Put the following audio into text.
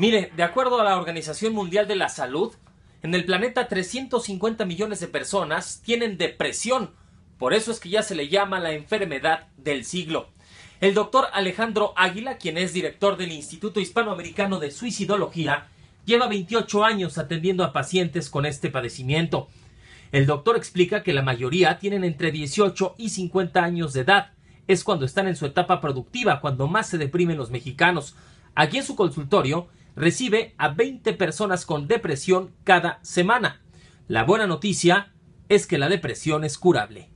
Mire, de acuerdo a la Organización Mundial de la Salud, en el planeta 350 millones de personas tienen depresión. Por eso es que ya se le llama la enfermedad del siglo. El doctor Alejandro Águila, quien es director del Instituto Hispanoamericano de Suicidología, lleva 28 años atendiendo a pacientes con este padecimiento. El doctor explica que la mayoría tienen entre 18 y 50 años de edad. Es cuando están en su etapa productiva, cuando más se deprimen los mexicanos. Aquí en su consultorio, recibe a 20 personas con depresión cada semana. La buena noticia es que la depresión es curable.